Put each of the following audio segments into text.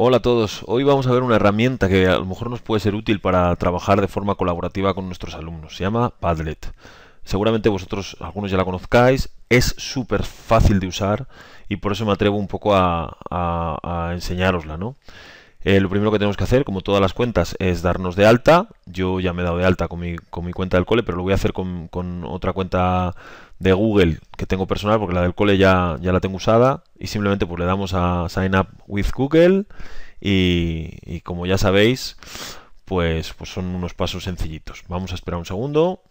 Hola a todos, hoy vamos a ver una herramienta que a lo mejor nos puede ser útil para trabajar de forma colaborativa con nuestros alumnos. Se llama Padlet. Seguramente vosotros, algunos ya la conozcáis, es súper fácil de usar y por eso me atrevo un poco a, a, enseñárosla, ¿no? Eh, lo primero que tenemos que hacer, como todas las cuentas, es darnos de alta. Yo ya me he dado de alta con mi, cuenta del cole, pero lo voy a hacer con, otra cuenta de Google que tengo personal, porque la del cole ya, la tengo usada. Y simplemente pues, le damos a Sign Up with Google. Y, como ya sabéis, pues, pues, son unos pasos sencillitos. Vamos a esperar un segundo.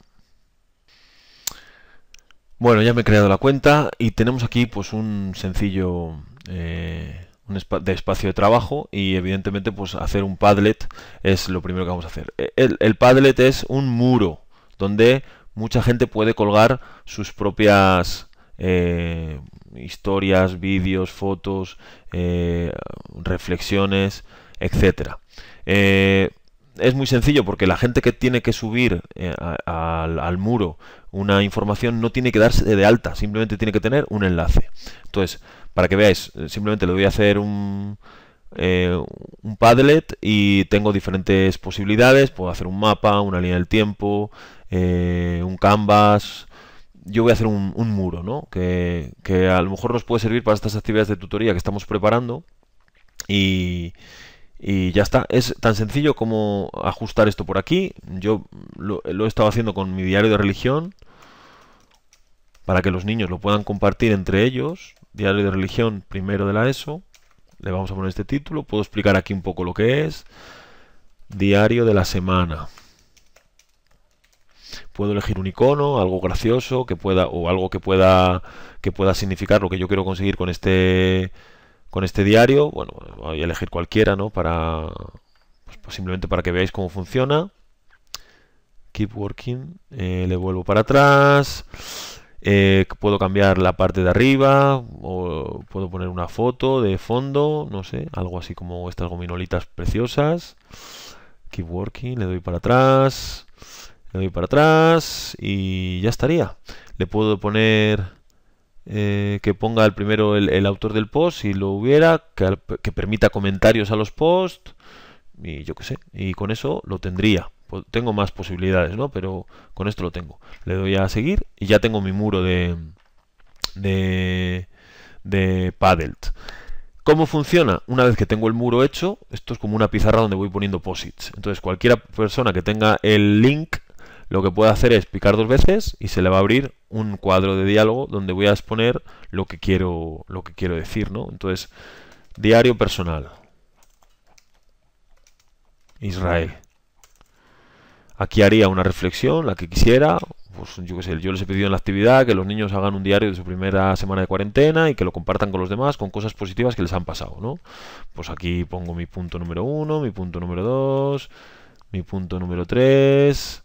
Bueno, ya me he creado la cuenta y tenemos aquí pues un sencillo... Eh, un de espacio de trabajo y evidentemente pues hacer un Padlet es lo primero que vamos a hacer. E-, el, Padlet es un muro donde mucha gente puede colgar sus propias eh, historias, vídeos, fotos, eh, reflexiones, etcétera. Eh, es muy sencillo porque la gente que tiene que subir al, al, muro una información no tiene que darse de alta, simplemente tiene que tener un enlace. Entonces, para que veáis, eh, simplemente le voy a hacer eh, un, Padlet y tengo diferentes posibilidades. Puedo hacer un mapa, una línea del tiempo, eh, un canvas. Yo voy a hacer un, muro, ¿no? Que, que, a lo mejor nos puede servir para estas actividades de tutoría que estamos preparando. Y, y ya está. Es tan sencillo como ajustar esto por aquí. Yo lo, lo he estado haciendo con mi diario de religión para que los niños lo puedan compartir entre ellos. Diario de religión primero de la ESO. Le vamos a poner este título. Puedo explicar aquí un poco lo que es. Diario de la semana. Puedo elegir un icono, algo gracioso que pueda o algo que pueda que pueda significar lo que yo quiero conseguir con este con este diario. Bueno, voy a elegir cualquiera, ¿no? Para pues, pues simplemente para que veáis cómo funciona. Keep working. Eh, le vuelvo para atrás eh, puedo cambiar la parte de arriba o puedo poner una foto de fondo, no sé, algo así como estas gominolitas preciosas. Keep working, le doy para atrás, le doy para atrás y ya estaría. Le puedo poner eh, que ponga el primero el, autor del post si lo hubiera, que, que permita comentarios a los posts y yo qué sé, y con eso lo tendría tengo más posibilidades, ¿no? Pero con esto lo tengo. Le doy a seguir y ya tengo mi muro de, de, de ¿Cómo funciona? Una vez que tengo el muro hecho, esto es como una pizarra donde voy poniendo posits. Entonces, cualquier persona que tenga el link, lo que puede hacer es picar dos veces y se le va a abrir un cuadro de diálogo donde voy a exponer lo que quiero, lo que quiero decir, ¿no? Entonces, diario personal. Israel. Aquí haría una reflexión, la que quisiera. Pues yo qué sé, yo les he pedido en la actividad que los niños hagan un diario de su primera semana de cuarentena y que lo compartan con los demás con cosas positivas que les han pasado, ¿no? Pues aquí pongo mi punto número uno, mi punto número dos, mi punto número tres,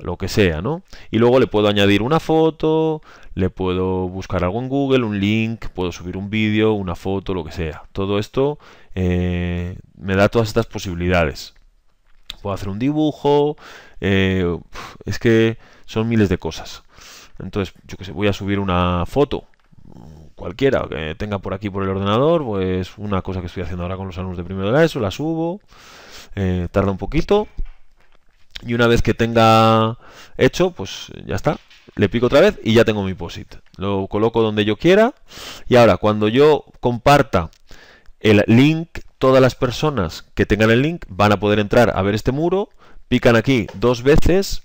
lo que sea, ¿no? Y luego le puedo añadir una foto, le puedo buscar algo en Google, un link, puedo subir un vídeo, una foto, lo que sea. Todo esto eh, me da todas estas posibilidades hacer un dibujo, eh, es que son miles de cosas. Entonces, yo que sé, voy a subir una foto, cualquiera que tenga por aquí por el ordenador, pues una cosa que estoy haciendo ahora con los alumnos de primero de la ESO, la subo, eh, tarda un poquito, y una vez que tenga hecho, pues ya está, le pico otra vez y ya tengo mi POSIT. Lo coloco donde yo quiera, y ahora cuando yo comparta el link todas las personas que tengan el link van a poder entrar a ver este muro, pican aquí dos veces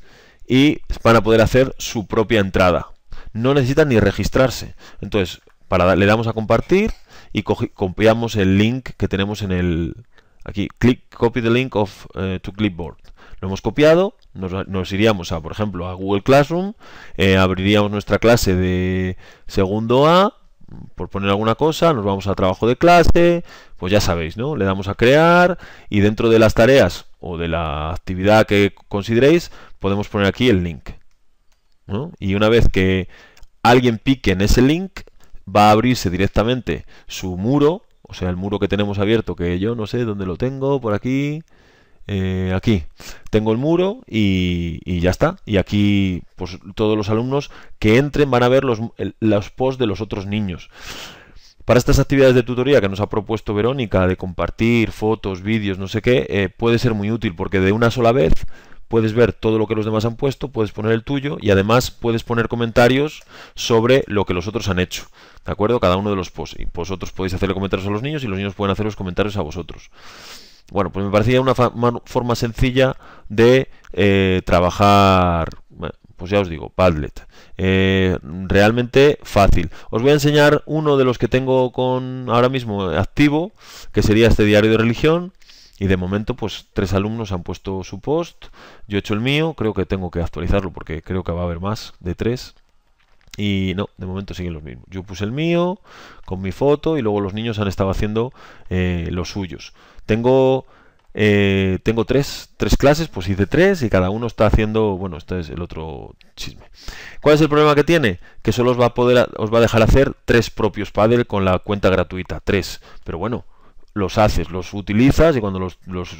y van a poder hacer su propia entrada. No necesitan ni registrarse. Entonces, para, le damos a compartir y copiamos el link que tenemos en el... Aquí, click, copy the link of, eh, to clipboard. Lo hemos copiado, nos, iríamos a, por ejemplo, a Google Classroom, eh, abriríamos nuestra clase de segundo A, por poner alguna cosa, nos vamos a trabajo de clase, pues ya sabéis, ¿no? Le damos a crear y dentro de las tareas o de la actividad que consideréis, podemos poner aquí el link. Y una vez que alguien pique en ese link, va a abrirse directamente su muro, o sea, el muro que tenemos abierto, que yo no sé dónde lo tengo, por aquí, eh, aquí tengo el muro y, ya está. Y aquí, pues todos los alumnos que entren van a ver los, los posts de los otros niños. Para estas actividades de tutoría que nos ha propuesto Verónica, de compartir fotos, vídeos, no sé qué, eh, puede ser muy útil porque de una sola vez puedes ver todo lo que los demás han puesto, puedes poner el tuyo y además puedes poner comentarios sobre lo que los otros han hecho. ¿De acuerdo? Cada uno de los posts. Y vosotros podéis hacerle comentarios a los niños y los niños pueden hacer los comentarios a vosotros. Bueno, pues me parecía una forma sencilla de eh, trabajar, pues ya os digo, Padlet. Eh, realmente fácil. Os voy a enseñar uno de los que tengo con ahora mismo activo, que sería este diario de religión. Y de momento, pues tres alumnos han puesto su post, yo he hecho el mío, creo que tengo que actualizarlo porque creo que va a haber más de tres. Y no, de momento siguen los mismos. Yo puse el mío con mi foto y luego los niños han estado haciendo eh, los suyos. Tengo eh, tengo tres, tres clases, pues hice tres y cada uno está haciendo, bueno, este es el otro chisme. ¿Cuál es el problema que tiene? Que solo os va a poder, os va a dejar hacer tres propios Paddle con la cuenta gratuita, tres. Pero bueno, los haces, los utilizas y cuando los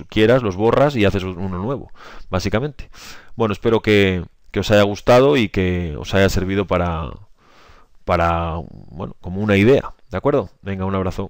quieras los borras y haces uno nuevo, básicamente. Bueno, espero que, que os haya gustado y que os haya servido para, para, bueno, como una idea. ¿De acuerdo? Venga, un abrazo.